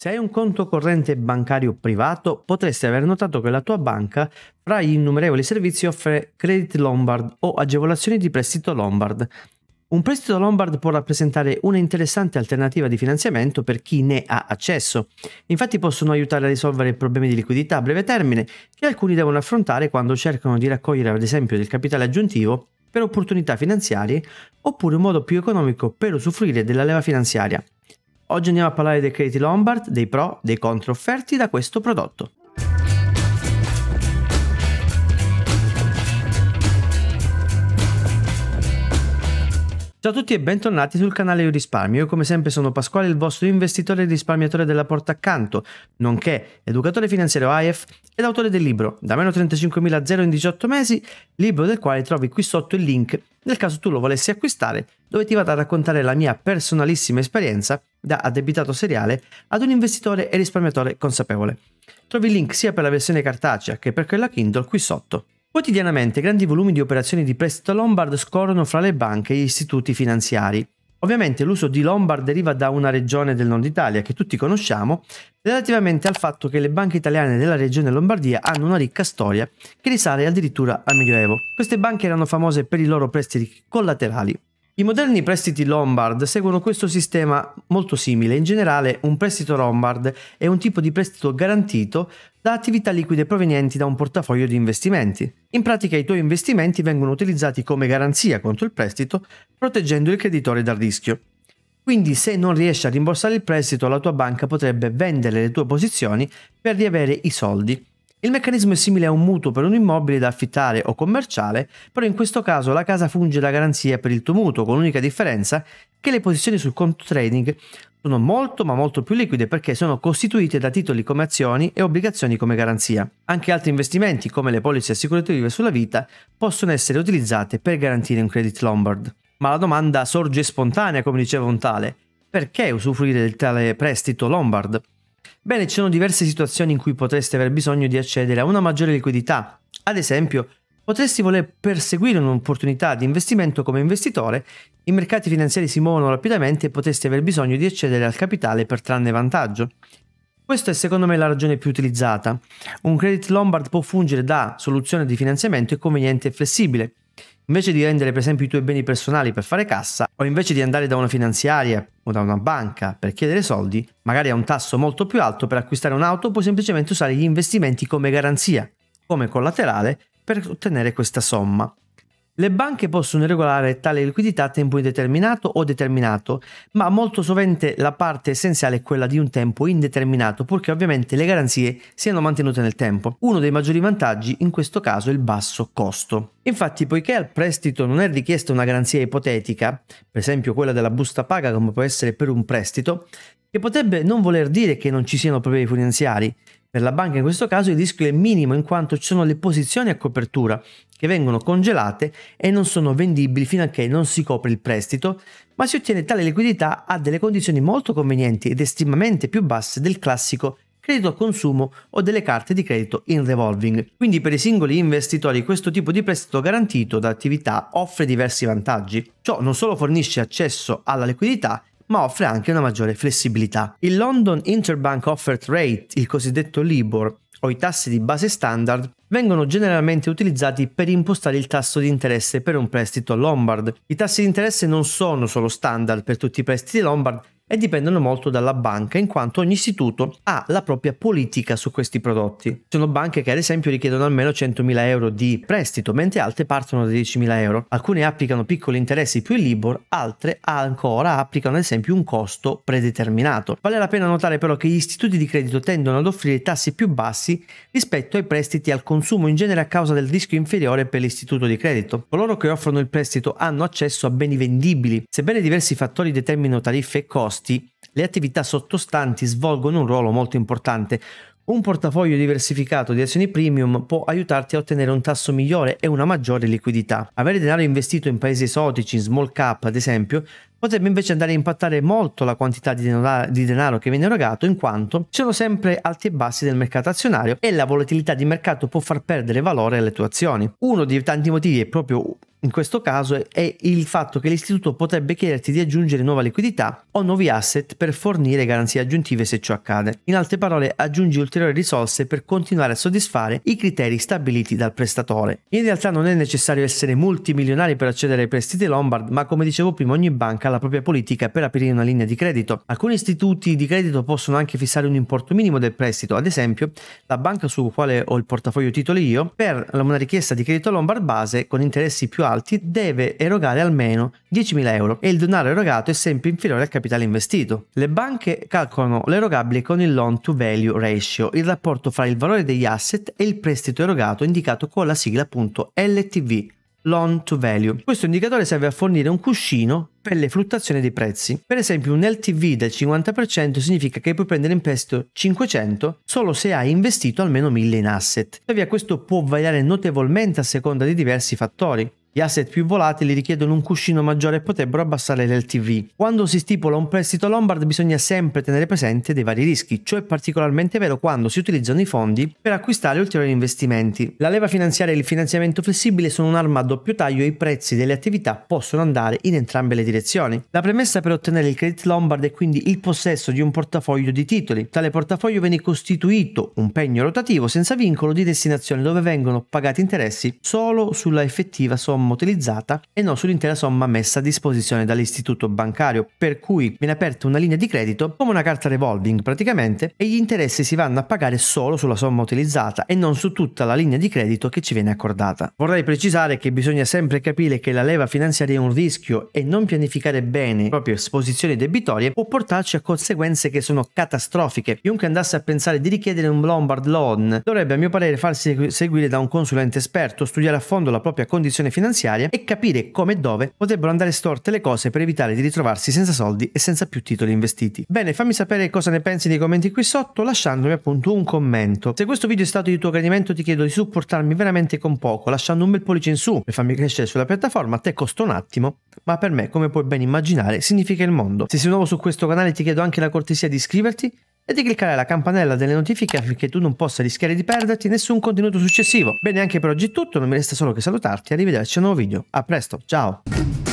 Se hai un conto corrente bancario privato, potresti aver notato che la tua banca, fra gli innumerevoli servizi, offre Credit Lombard o agevolazioni di prestito Lombard. Un prestito Lombard può rappresentare un'interessante alternativa di finanziamento per chi ne ha accesso. Infatti possono aiutare a risolvere problemi di liquidità a breve termine che alcuni devono affrontare quando cercano di raccogliere ad esempio del capitale aggiuntivo per opportunità finanziarie oppure un modo più economico per usufruire della leva finanziaria. Oggi andiamo a parlare dei crediti Lombard, dei pro, dei contro offerti da questo prodotto. Ciao a tutti e bentornati sul canale Io Risparmio. Io come sempre sono Pasquale, il vostro investitore e risparmiatore della porta accanto, nonché educatore finanziario AIF ed autore del libro Da meno 35.000 in 18 mesi, libro del quale trovi qui sotto il link nel caso tu lo volessi acquistare, dove ti vado a raccontare la mia personalissima esperienza da addebitato seriale ad un investitore e risparmiatore consapevole. Trovi il link sia per la versione cartacea che per quella Kindle qui sotto. Quotidianamente grandi volumi di operazioni di prestito Lombard scorrono fra le banche e gli istituti finanziari. Ovviamente l'uso di Lombard deriva da una regione del nord Italia che tutti conosciamo, relativamente al fatto che le banche italiane della regione Lombardia hanno una ricca storia che risale addirittura al Medioevo. Queste banche erano famose per i loro prestiti collaterali. I moderni prestiti Lombard seguono questo sistema molto simile. In generale, un prestito Lombard è un tipo di prestito garantito da attività liquide provenienti da un portafoglio di investimenti. In pratica i tuoi investimenti vengono utilizzati come garanzia contro il prestito, proteggendo il creditore dal rischio. Quindi se non riesci a rimborsare il prestito, la tua banca potrebbe vendere le tue posizioni per riavere i soldi il meccanismo è simile a un mutuo per un immobile da affittare o commerciale, però in questo caso la casa funge da garanzia per il tuo mutuo, con l'unica differenza che le posizioni sul conto trading sono molto ma molto più liquide perché sono costituite da titoli come azioni e obbligazioni come garanzia. Anche altri investimenti, come le polizze assicurative sulla vita, possono essere utilizzate per garantire un credit lombard. Ma la domanda sorge spontanea, come diceva un tale, perché usufruire del tale prestito lombard? Bene, ci sono diverse situazioni in cui potresti aver bisogno di accedere a una maggiore liquidità. Ad esempio, potresti voler perseguire un'opportunità di investimento come investitore, i mercati finanziari si muovono rapidamente e potresti aver bisogno di accedere al capitale per trarne vantaggio. Questa è secondo me la ragione più utilizzata. Un credit Lombard può fungere da soluzione di finanziamento e conveniente e flessibile. Invece di rendere per esempio i tuoi beni personali per fare cassa, o invece di andare da una finanziaria o da una banca per chiedere soldi, magari a un tasso molto più alto per acquistare un'auto, puoi semplicemente usare gli investimenti come garanzia, come collaterale per ottenere questa somma. Le banche possono regolare tale liquidità a tempo indeterminato o determinato, ma molto sovente la parte essenziale è quella di un tempo indeterminato, purché ovviamente le garanzie siano mantenute nel tempo. Uno dei maggiori vantaggi in questo caso è il basso costo. Infatti, poiché al prestito non è richiesta una garanzia ipotetica, per esempio quella della busta paga come può essere per un prestito, che potrebbe non voler dire che non ci siano problemi finanziari, nella banca in questo caso il rischio è minimo in quanto ci sono le posizioni a copertura che vengono congelate e non sono vendibili fino a che non si copre il prestito, ma si ottiene tale liquidità a delle condizioni molto convenienti ed estremamente più basse del classico credito a consumo o delle carte di credito in revolving. Quindi per i singoli investitori questo tipo di prestito garantito da attività offre diversi vantaggi. Ciò non solo fornisce accesso alla liquidità, ma offre anche una maggiore flessibilità. Il London Interbank Offered Rate, il cosiddetto LIBOR, o i tassi di base standard vengono generalmente utilizzati per impostare il tasso di interesse per un prestito Lombard. I tassi di interesse non sono solo standard per tutti i prestiti Lombard, e dipendono molto dalla banca in quanto ogni istituto ha la propria politica su questi prodotti. Ci Sono banche che ad esempio richiedono almeno 100.000 euro di prestito, mentre altre partono da 10.000 euro. Alcune applicano piccoli interessi più il Libor, altre ancora applicano ad esempio un costo predeterminato. Vale la pena notare però che gli istituti di credito tendono ad offrire tassi più bassi rispetto ai prestiti al consumo in genere a causa del rischio inferiore per l'istituto di credito. Coloro che offrono il prestito hanno accesso a beni vendibili, sebbene diversi fattori determinino tariffe e costi posti, le attività sottostanti svolgono un ruolo molto importante. Un portafoglio diversificato di azioni premium può aiutarti a ottenere un tasso migliore e una maggiore liquidità. Avere denaro investito in paesi esotici, in small cap ad esempio, potrebbe invece andare a impattare molto la quantità di denaro, di denaro che viene erogato in quanto ci sono sempre alti e bassi del mercato azionario e la volatilità di mercato può far perdere valore alle tue azioni. Uno dei tanti motivi è proprio in questo caso è il fatto che l'istituto potrebbe chiederti di aggiungere nuova liquidità o nuovi asset per fornire garanzie aggiuntive se ciò accade. In altre parole, aggiungi ulteriori risorse per continuare a soddisfare i criteri stabiliti dal prestatore. In realtà non è necessario essere multimilionari per accedere ai prestiti Lombard, ma come dicevo prima ogni banca ha la propria politica per aprire una linea di credito. Alcuni istituti di credito possono anche fissare un importo minimo del prestito, ad esempio la banca su quale ho il portafoglio titoli io, per una richiesta di credito Lombard base con interessi più alti alti deve erogare almeno 10.000 euro e il denaro erogato è sempre inferiore al capitale investito. Le banche calcolano l'erogabile con il loan to value ratio, il rapporto fra il valore degli asset e il prestito erogato indicato con la sigla appunto LTV, loan to value. Questo indicatore serve a fornire un cuscino per le fluttuazioni dei prezzi. Per esempio un LTV del 50% significa che puoi prendere in prestito 500 solo se hai investito almeno 1000 in asset. Tuttavia questo può variare notevolmente a seconda di diversi fattori. Gli asset più volatili richiedono un cuscino maggiore e potrebbero abbassare l'LTV. Quando si stipula un prestito Lombard bisogna sempre tenere presente dei vari rischi, ciò è particolarmente vero quando si utilizzano i fondi per acquistare ulteriori investimenti. La leva finanziaria e il finanziamento flessibile sono un'arma a doppio taglio e i prezzi delle attività possono andare in entrambe le direzioni. La premessa per ottenere il credit Lombard è quindi il possesso di un portafoglio di titoli. Tale portafoglio viene costituito un pegno rotativo senza vincolo di destinazione dove vengono pagati interessi solo sulla effettiva somma somma utilizzata e non sull'intera somma messa a disposizione dall'istituto bancario, per cui viene aperta una linea di credito come una carta revolving praticamente e gli interessi si vanno a pagare solo sulla somma utilizzata e non su tutta la linea di credito che ci viene accordata. Vorrei precisare che bisogna sempre capire che la leva finanziaria è un rischio e non pianificare bene le proprie esposizioni debitorie può portarci a conseguenze che sono catastrofiche. Chiunque andasse a pensare di richiedere un Lombard Loan dovrebbe a mio parere farsi seguire da un consulente esperto, studiare a fondo la propria condizione finanziaria finanziaria e capire come e dove potrebbero andare storte le cose per evitare di ritrovarsi senza soldi e senza più titoli investiti. Bene, fammi sapere cosa ne pensi nei commenti qui sotto lasciandomi appunto un commento. Se questo video è stato di tuo gradimento ti chiedo di supportarmi veramente con poco lasciando un bel pollice in su per farmi crescere sulla piattaforma, a te costa un attimo, ma per me come puoi ben immaginare significa il mondo. Se sei nuovo su questo canale ti chiedo anche la cortesia di iscriverti e di cliccare la campanella delle notifiche affinché tu non possa rischiare di perderti nessun contenuto successivo. Bene, anche per oggi è tutto, non mi resta solo che salutarti e arrivederci a un nuovo video. A presto, ciao!